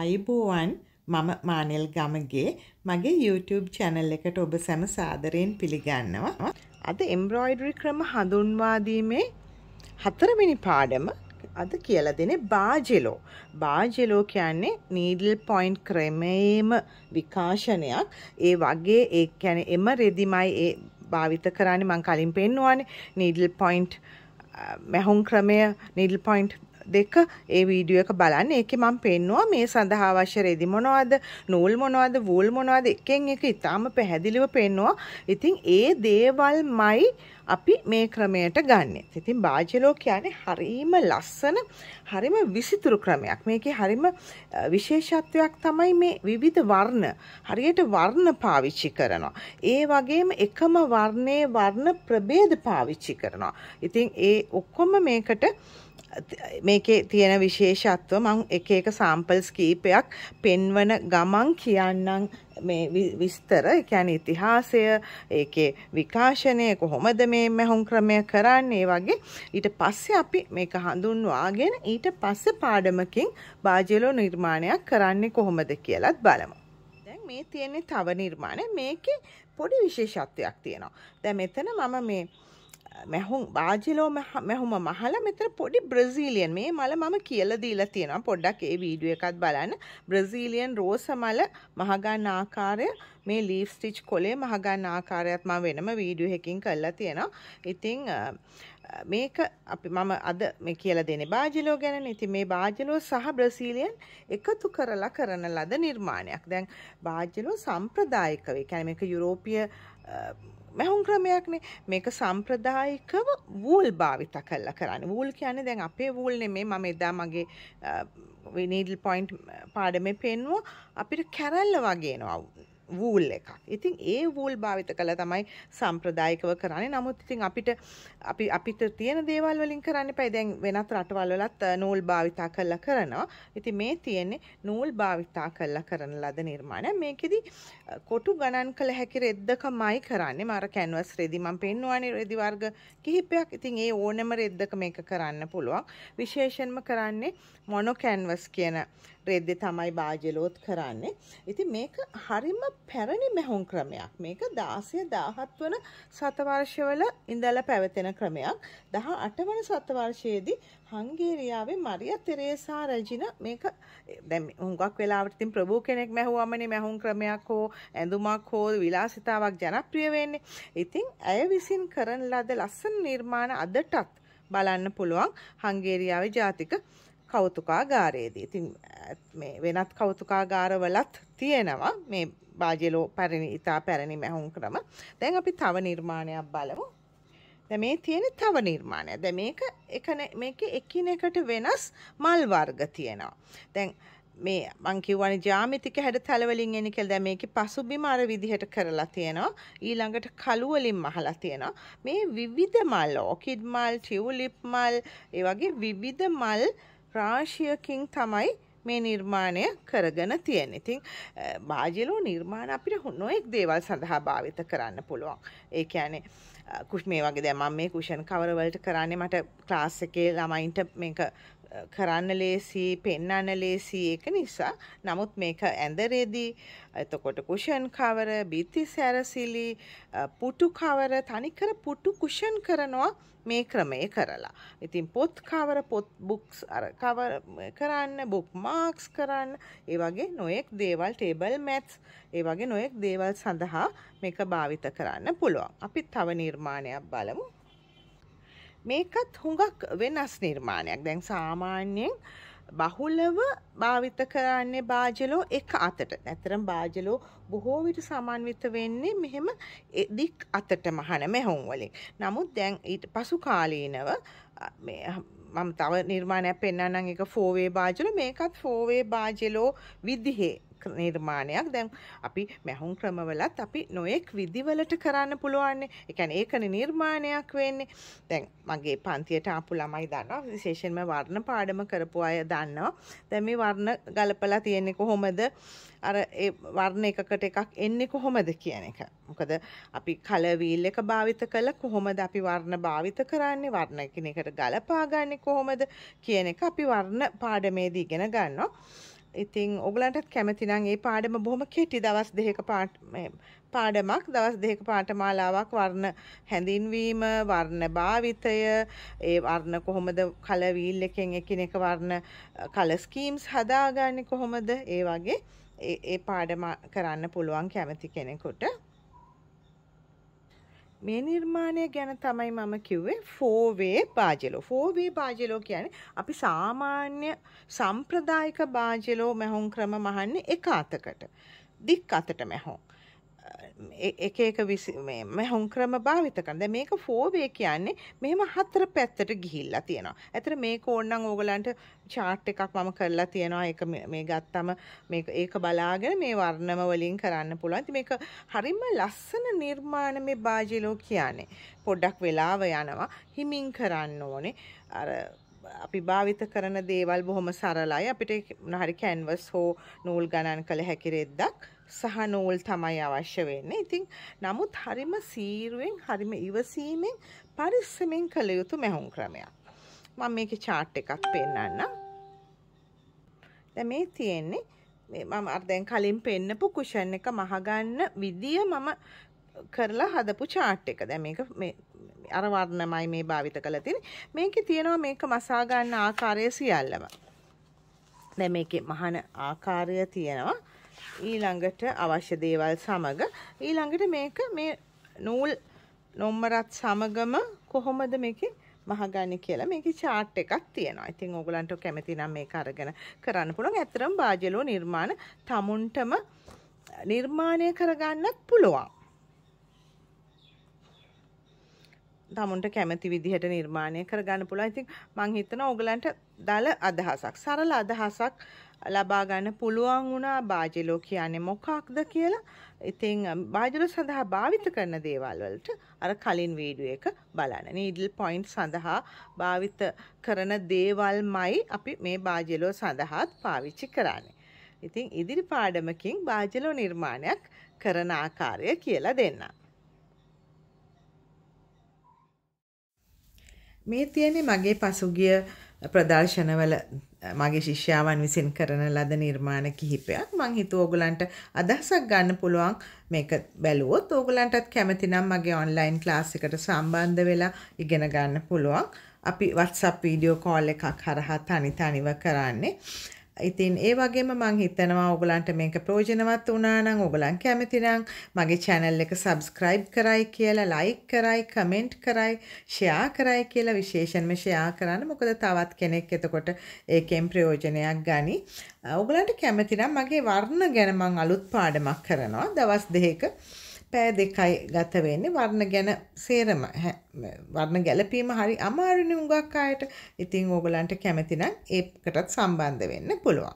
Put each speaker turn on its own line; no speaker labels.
අයිබෝවන් මම මානෙල් ගමගේ මගේ YouTube චැනල් එකට ඔබ සැම සාදරයෙන් පිළිගන්නවා. අද එම්බ්‍රොයිඩරි ක්‍රම හඳුන්වාදීමේ හතරමිනි පාඩම අද කියල දෙන බාජෙලෝ. බාජෙලෝ කියන්නේ නීඩල් පොයින්් ක්‍රමයේම විකාශනයක් ඒ වගේ ඒ ැන එම රෙදිමයි ඒ භාවිත කරන්න මං කලින් පෙන්වාන නීඩල් පොයින්් මැහුම් ක්‍රමය නිඩල් පොයින්ට් දෙක ඒ වීඩියෝ එක බලන්න. ඒකේ මම පෙන්නවා මේ සඳහා අවශ්‍ය රෙදි මොනවද, නූල් මොනවද, වූල් මොනවද එකෙන් එක ඉතාම පැහැදිලිව පෙන්නවා. ඉතින් ඒ දේවල්මයි අපි මේ ක්‍රමයට ගන්නෙ. ඉතින් බාජලෝ කියන්නේ හරීම ලස්සන, හරීම විසිතුරු ක්‍රමයක්. මේකේ හරීම විශේෂත්වයක් තමයි මේ විවිධ වර්ණ. හරියට වර්ණ පාවිච්චි කරනවා. ඒ වගේම එකම වර්ණයේ වර්ණ ප්‍රභේද පාවිච්චි කරනවා. ඉතින් ඒ ඔක්කොම මේකට මේකේ තියෙන විශේෂත්ව මං එක එක සාම්පල්ස් කීපයක් පෙන්වන ගමන් කියන්නම් මේ විස්තර එකැන ඉතිහාසය ඒකේ විකාශනය කොහොමද මේ මැහුම් ක්‍රමය කරන්නේ වගේ ඊට පස්සේ අපි මේක හඳුන්වාගෙන ඊට පස්සේ පාඩමකින් බාජලෝ නිර්මාණයක් කරන්නේ කොහොමද කියලත් බලමු. දැන් මේ තියෙන්නේ තව නිර්මාණය මේකේ පොඩි විශේෂත්වයක් තියෙනවා. දැන් මෙතන මම මේ මැහුම් බාජිලෝ මැහුම මහලා මෙතන පොඩි බ්‍රසීලියන් මේ මල මම කියලා දීලා තියෙනවා පොඩ්ඩක් ඒ වීඩියෝ එකත් බලන්න බ්‍රසීලියන් රෝස මල මහගන්න ආකාරය මේ ලීෆ් ස්ටිච් කොලේ මහගන්න ආකාරයත් මම වෙනම වීඩියෝ එකකින් කරලා තියෙනවා ඉතින් මේක අපි මම අද මේ කියලා දෙන්නේ බාජිලෝ ගැනනේ. ඉතින් මේ බාජිලෝ සහ බ්‍රසීලියන් එකතු කරලා කරන ලද නිර්මාණයක්. දැන් බාජිලෝ සම්ප්‍රදායිකව. ඒ කියන්නේ මේක යුරෝපීය මැහුම් ක්‍රමයක්නේ. මේක සම්ප්‍රදායිකව වූල් භාවිත කරලා කරන්නේ. වූල් කියන්නේ දැන් අපේ වූල් නෙමෙයි. මම එදා මගේ නීඩල් පොයින්ට් පාඩමේ පෙන්නුවා අපිට කැරල්ල වගේ නෝ වූල් එකක්. ඉතින් ඒ වූල් භාවිත කළා තමයි සම්ප්‍රදායිකව කරන්නේ. නමුත් ඉතින් අපිට අපි අපිට තියෙන දේවල් වලින් කරන්න එපා. දැන් වෙනත් රටවල් වලත් නූල් භාවිතා කළා කරනවා. ඉතින් මේ තියෙන්නේ නූල් භාවිතා කළා කරන ලද නිර්මාණය. මේකෙදි කොටු ගණන් කළ හැකි රෙද්දකමයි කරන්නේ. මම කැන්වස් රෙදි මම පෙන්වන්නේ රෙදි වර්ග කිහිපයක්. ඉතින් ඒ ඕනෑම රෙද්දක මේක කරන්න පුළුවන්. විශේෂයෙන්ම කරන්නේ මොනෝ කැන්වස් කියන රෙද්දෙ තමයි භාජලෝත් කරන්නේ. ඉතින් මේක හරිම පැරණි මැහුම් ක්‍රමයක්. මේක 16 17 වන සතවර්ෂවල ඉඳලා පැවතෙන ක්‍රමයක්. 18 වන සතවර්ෂයේදී හංගේරියාවේ මරියා තෙරේසා රජින මේක දැන් හුඟක් වෙලාවට ඉතින් ප්‍රභූ කෙනෙක් මැහුවමනේ මැහුම් ක්‍රමයක් හෝ ඇඳුමක් හෝ විලාසිතාවක් ජනප්‍රිය වෙන්නේ. ඉතින් ඇය විසින් කරන ලද ලස්සන නිර්මාණ අදටත් බලන්න පුළුවන් හංගේරියාවේ ජාතික කෞතුකාගාරයේදී. ඉතින් මේ වෙනත් කෞතුකාගාරවලත් තියෙනවා මේ බාජෙලෝ පැරණි ඉතා පැරණි මැහුම් ක්‍රම. දැන් අපි තව නිර්මාණයක් බලමු. දැන් මේ තියෙන තව නිර්මාණයක්. දැන් මේක එක මේකේ එකිනෙකට වෙනස් මල් වර්ග තියෙනවා. දැන් මේ මං කිව්වනේ ජ්‍යාමිතික හැඩතල වලින් එන්නේ කියලා දැන් මේකේ පසුබිම අර විදිහට කරලා තියෙනවා ඊළඟට කළු වලින් මහලා තියෙනවා මේ විවිධ මල් ඕකිඩ් මල් ටියුලිප් මල් ඒ වගේ විවිධ මල් රාශියකින් තමයි මේ නිර්මාණය කරගෙන තියෙන. ඉතින් බාජලෝ නිර්මාණ අපිට හොනොයෙක් දේවල් සඳහා භාවිත කරන්න පුළුවන්. ඒ කියන්නේ කුෂ් මේ වගේ දැන් මම මේ කුෂන් කවර වලට කරන්නේ මට ක්ලාස් එකේ ළමයින්ට මේක කරන්න ලේසි පෙන්න්න ලේසි ඒක නිසා නමුත් මේක ඇඳරේදී එතකොට කුෂන් කවර බිත්ති සැරසිලි පුටු කවර තනිකර පුටු කුෂන් කරනවා මේ ක්‍රමය කරලා ඉතින් පොත් කවර පොත් බුක්ස් කවර කරන්න බුක් මාක්ස් කරන්න ඒ වගේ නොයෙක් දේවල් ටේබල් මැත්ස් ඒ වගේ නොයෙක් දේවල් සඳහා මේක භාවිත කරන්න පුළුවන් අපි තව නිර්මාණයක් බලමු මේකත් හුඟක් වෙනස් නිර්මාණයක් දැන් සාමාන්‍යයෙන් බහුලව භාවිත කරන්නේ බාජලෝ එක අතට. ඇතරම් බාජලෝ බොහෝ විට සමන්විත වෙන්නේ මෙහෙම දික් අතට මහන මෙහොන් වලින්. නමුත් දැන් ඊට පසු කාලීනව මම තව නිර්මාණයක් පෙන්වන්නම් එක 4 වේ බාජලෝ මේකත් 4 වේ බාජලෝ විදිහේ නිර්මාණයක් දැන් අපි මැහුම් ක්‍රමවලත් අපි නොයෙක් විදිවලට කරන්න පුළුවන්නේ එකැන ඒකන නිර්මාණයක් වෙන්නේ දැන් මගේ පන්තියට ආපු ළමයි දන්න විශේෂෙන්ම වර්ණ පාඩම කරපු අය දන්නවා දැම වර්ණ ගලපලා තියෙන්නේ කොහොමද අර වර්ණ එකකට එකක් එන්නේ කොහොමද කියන එක මොකද අපි කලවීල් එක භාවිත කළ කොහොමද අපි වර්ණ භාවිත කරන්නේ වර්ණකින එකට ගලපාගන්නේ කොහොමද කියන එක අපි වර්ණ පාඩමේදී ඉගෙන ගන්නවා ඉතින් ඔගලන්ටත් කැමතිනම් ඒ පාඩම බොහොම කෙටි දවස් දෙකක පාඩමක් දවස් දෙකක පාඨමාලාවක් වර්ණ හැඳින්වීම වර්ණ භාවිතය ඒ වර්ණ කොහොමද කල වීල් එකෙන් එකිනෙක වර්ණ කලර් ස්කීම්ස් හදාගන්නේ කොහොමද ඒ වගේ ඒ පාඩම කරන්න පුළුවන් කැමති කෙනෙකුට මේ නිර්මාණය ගැන තමයි මම කිව්වේ ෆෝවේ බාජලෝ. ෆෝවේ බාජලෝ කියන්නේ අපි සාමාන්‍ය සම්ප්‍රදායික බාජලෝ මැහුම් ක්‍රම මහන්නේ එක අතකට. දික් අතට මැහුම්. එක එක මැහුම් ක්‍රම භාවිත කරන දැන් මේක 4 කියන්නේ මෙහෙම හතර පැත්තට ගිහිල්ලා තියෙනවා. ඇතර මේක ඕනනම් ඕගලන්ට chart එකක් මම කරලා තියෙනවා. ඒක මේ ගත්තම මේක ඒක බලාගෙන මේ වර්ණම වලින් කරන්න පුළුවන්. ඉතින් මේක හරිම ලස්සන නිර්මාණ මේ බාජිලෝ කියන්නේ. පොඩ්ඩක් වෙලාව යනවා. හිමින් කරන්න ඕනේ. අර අපි භාවිත කරන දේවල් බොහොම සරලයි අපිට හරි කැන්වස් හෝ නූල් ගණන් කළ හැකි රෙද්දක් සහ නූල් තමයි අවශ්‍ය වෙන්නේ. ඉතින් නමුත් හරිම සීරුවෙන් හරිම ඉවසීමෙන් පරිස්සමෙන් කළ යුතු මැහුම් ක්‍රමයක්. මම මේකේ chart එකක් පෙන්නන්නම්. දැන් මේ තියෙන්නේ මම අර දැන් කලින් පෙන්නපු කුෂන් එක මහගන්න විදිය මම කරලා හදපු චාට් එක. දැන් මේක මේ අර වර්ණමයි මේ භාවිත කරලා තියෙන්නේ. මේකේ තියෙනවා මේක මසා ගන්න ආකාරය සියල්ලම. දැන් මේකේ මහාන ආකාරය තියෙනවා. ඊළඟට අවශ්‍ය දේවල් සමග ඊළඟට මේක මේ නූල් නොම්මරත් සමගම කොහොමද මේකේ මහගන්න කියලා මේක චාට් එකක් තියෙනවා. ඉතින් ඕගලන්ට කැමති නම් මේක අරගෙන කරන්න පුළුවන්. ඇත්තරම් බාජලෝ නිර්මාණ තමුන්ටම නිර්මාණය කරගන්නත් පුළුවන්. තමුන්ට කැමති විදිහට නිර්මාණය කරගන්න පුළුවන්. ඉතින් මං හිතනවා ඕගලන්ට දල අදහසක් සරල අදහසක් ලබා ගන්න පුළුවන් වුණා බාජිලෝ කියන්නේ මොකක්ද කියලා. ඉතින් බාජිලෝ සඳහා භාවිත කරන දේවල් වලට අර කලින් වීඩියෝ එක බලන්න. නීඩල් පොයින්ට් සඳහා භාවිත කරන දේවල්මයි අපි මේ බාජිලෝ සඳහාත් පාවිච්චි කරන්නේ. ඉතින් ඉදිරි පාඩමකින් බාජිලෝ නිර්මාණයක් කරන ආකාරය කියලා දෙන්නම්. මේ තියෙන්නේ මගේ පසුගිය ප්‍රදර්ශනවල මගේ ශිෂ්‍යාවන් විසින් කරන ලද නිර්මාණ කිහිපයක් මං හිතුව ඕගලන්ට අදහසක් ගන්න පුළුවන් මේක බැලුවොත් ඕගලන්ටත් කැමතිනම් මගේ ඔන්ලයින් ක්ලාස් එකට සම්බන්ධ වෙලා ඉගෙන ගන්න පුළුවන් අපි WhatsApp වීඩියෝ කෝල් එකක් හරහා තනි තනිව කරන්නේ ඉතින් ඒ වගේම මං හිතනවා ඔයගලන්ට මේක ප්‍රයෝජනවත් වුණා නම් ඔයගලන් කැමති නම් මගේ channel එක subscribe කරයි කියලා like කරයි comment කරයි share කරයි කියලා විශේෂයෙන්ම share කරන්න මොකද තවත් කෙනෙක් එතකොට ඒකෙන් ප්‍රයෝජනයක් ගනි. ඔයගලන්ට කැමති නම් මගේ වර්ණ ගැන මං අලුත් පාඩමක් කරනවා දවස් දෙකක පෑ දෙකයි ගත වෙන්නේ වර්ණ ගැන සේරම වර්ණ ගැලපීම හරි අමාරුනේ හුඟක් අයට. ඉතින් ඕගලන්ට කැමති නම් ඒකටත් සම්බන්ධ වෙන්න පුළුවන්.